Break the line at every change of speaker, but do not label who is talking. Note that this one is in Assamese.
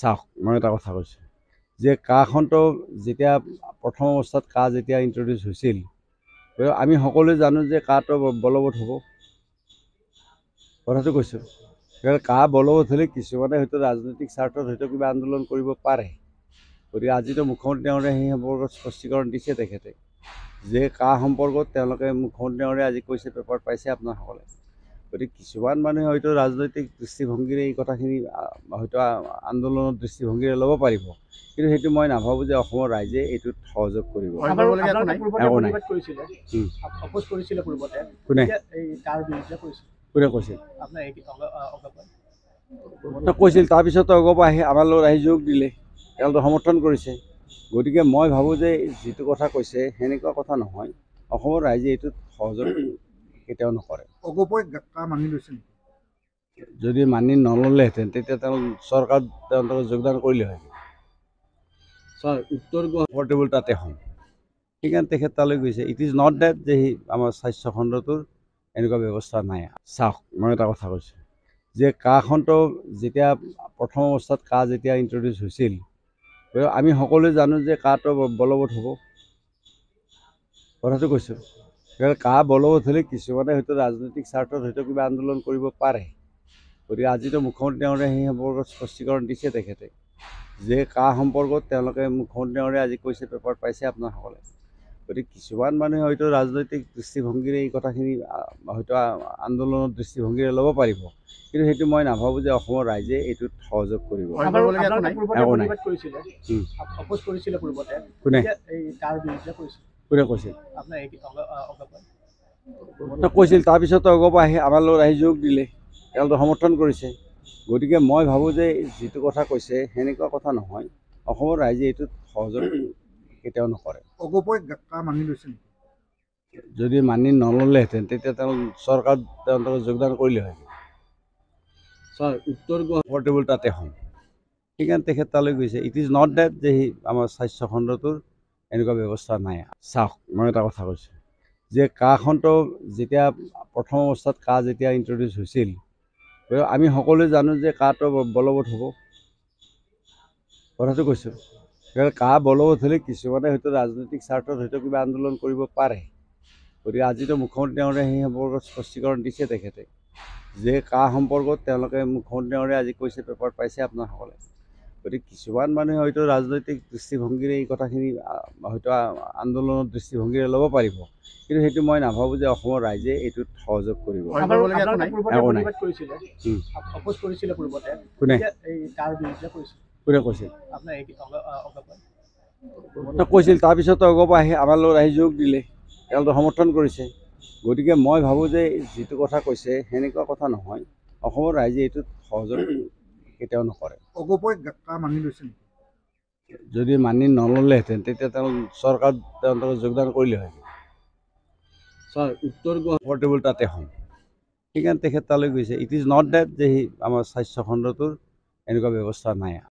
চাওক মই এটা কথা কৈছোঁ যে কাখনটো যেতিয়া প্ৰথম অৱস্থাত কা যেতিয়া ইণ্ট্ৰডিউচ হৈছিল আমি সকলোৱে জানো যে কাটো বলবৎ হ'ব কথাটো কৈছোঁ সেইকাৰণে কা বলবৎ হ'লে কিছুমানে হয়তো ৰাজনৈতিক স্বাৰ্থত হয়তো কিবা আন্দোলন কৰিব পাৰে গতিকে আজিতো মুখ্যমন্ত্ৰী তেওঁৰে সেই সম্পৰ্কত স্পষ্টীকৰণ দিছে তেখেতে যে কা সম্পৰ্কত তেওঁলোকে মুখ্যমন্ত্ৰী তেওঁৰে আজি কৈছে পেপাৰত পাইছে আপোনাৰসকলে গতিকে কিছুমান মানুহে হয়তো ৰাজনৈতিক দৃষ্টিভংগীৰে এই কথাখিনি হয়তো আন্দোলনৰ দৃষ্টিভংগীৰে ল'ব পাৰিব কিন্তু সেইটো মই নাভাবোঁ যে অসমৰ ৰাইজে এইটোত সহযোগ কৰিব কৈছিল তাৰপিছত অগপ আহি আমাৰ লগত আহি যোগ দিলে তেওঁলোকে সমৰ্থন কৰিছে গতিকে মই ভাবোঁ যে যিটো কথা কৈছে সেনেকুৱা কথা নহয় অসমৰ ৰাইজে এইটোত সহযোগ কেতিয়াও নকৰে যদি মানি নললেহেঁতেন তেতিয়া তেওঁ চৰকাৰত তেওঁলোকে যোগদান কৰিলে হয় উত্তৰ কমফৰ্টেবল তাতে হ'ম সেইকাৰণে তেখেত তালৈ গৈছে ইট ইজ নট ডেট যে আমাৰ স্বাস্থ্যখণ্ডটোৰ এনেকুৱা ব্যৱস্থা নাই চাওক মই এটা কথা কৈছোঁ যে কাহখনটো যেতিয়া প্ৰথম অৱস্থাত কা যেতিয়া ইণ্ট্ৰডিউচ হৈছিল আমি সকলোৱে জানো যে কাটো বলবৎ হ'ব কথাটো কৈছোঁ সেইকাৰণে কা বলব থলে কিছুমানে হয়তো ৰাজনৈতিক স্বাৰ্থত হয়তো কিবা আন্দোলন কৰিব পাৰে গতিকে আজিতো মুখ্যমন্ত্ৰী ডাঙৰীয়া সেই সম্পৰ্কত স্পষ্টীকৰণ দিছে তেখেতে যে কাহ সম্পৰ্কত তেওঁলোকে মুখ্যমন্ত্ৰী ডাঙৰে আজি কৈছে পেপাৰত পাইছে আপোনাৰসকলে গতিকে কিছুমান মানুহে হয়তো ৰাজনৈতিক দৃষ্টিভংগীৰে এই কথাখিনি হয়তো আন্দোলনৰ দৃষ্টিভংগীৰে ল'ব পাৰিব কিন্তু সেইটো মই নাভাবোঁ যে অসমৰ ৰাইজে এইটোত সহযোগ কৰিব কোনে কৈছিল কৈছিল তাৰপিছত অগপা আহি আমাৰ লগত আহি যোগ দিলে তেওঁলোকে সমৰ্থন কৰিছে গতিকে মই ভাবোঁ যে যিটো কথা কৈছে সেনেকুৱা কথা নহয় অসমৰ ৰাইজে এইটোত সহজত কেতিয়াও নকৰে অগপৈ মানি লৈছিল যদি মানি নল'লেহেঁতেন তেতিয়া তেওঁ চৰকাৰত তেওঁলোকে যোগদান কৰিলে হয় ছাৰ উত্তৰ গোৱা পৰ্টেবল তাতে হ'ম সেইকাৰণে তেখেত তালৈ গৈছে ইট ইজ নট ডেট যে আমাৰ স্বাস্থ্যখণ্ডটোৰ এনেকুৱা ব্যৱস্থা নাই চাওক মই এটা কথা কৈছোঁ যে কাহখনতো যেতিয়া প্ৰথম অৱস্থাত কা যেতিয়া ইণ্ট্ৰডিউচ হৈছিল আমি সকলোৱে জানো যে কাটো বলবৎ হ'ব কথাটো কৈছোঁ কা কাহ বলবৎ হ'লে কিছুমানে হয়তো ৰাজনৈতিক স্বাৰ্থত হয়তো কিবা আন্দোলন কৰিব পাৰে গতিকে আজিতো মুখ্যমন্ত্ৰী তেওঁৰে সেই সম্পৰ্কত স্পষ্টীকৰণ দিছে তেখেতে যে কা সম্পৰ্কত তেওঁলোকে মুখ্যমন্ত্ৰী তেওঁৰে আজি কৈছে পেপাৰত পাইছে আপোনাৰসকলে গতিকে কিছুমান মানুহে হয়তো ৰাজনৈতিক দৃষ্টিভংগীৰে এই কথাখিনি হয়তো আন্দোলনৰ দৃষ্টিভংগীৰে ল'ব পাৰিব কিন্তু সেইটো মই নাভাবোঁ যে অসমৰ ৰাইজে এইটোত সহযোগ কৰিব কৈছিল তাৰপিছত অগপ আহি আমাৰ লগত আহি যোগ দিলে তেওঁলোকে সমৰ্থন কৰিছে গতিকে মই ভাবোঁ যে যিটো কথা কৈছে সেনেকুৱা কথা নহয় অসমৰ ৰাইজে এইটোত সহযোগ কেতিয়াও নকৰে যদি মানি নললেহেঁতেন তেতিয়া তেওঁ চৰকাৰত তেওঁলোকে যোগদান কৰিলে হয় উত্তৰ গোৱা কমফৰ্টেবল তাতে হ'ম সেইকাৰণে তেখেত তালৈ গৈছে ইট ইজ নট ডেট যে আমাৰ স্বাস্থ্যখণ্ডটোৰ এনেকুৱা ব্যৱস্থা নাই